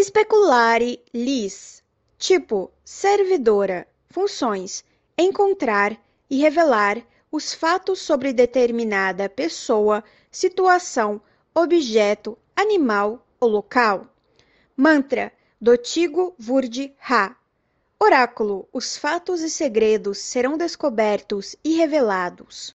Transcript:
especulare, lis. Tipo: servidora. Funções: encontrar e revelar os fatos sobre determinada pessoa, situação, objeto, animal ou local. Mantra: Dotigo Vurdi Ha. Oráculo: Os fatos e segredos serão descobertos e revelados.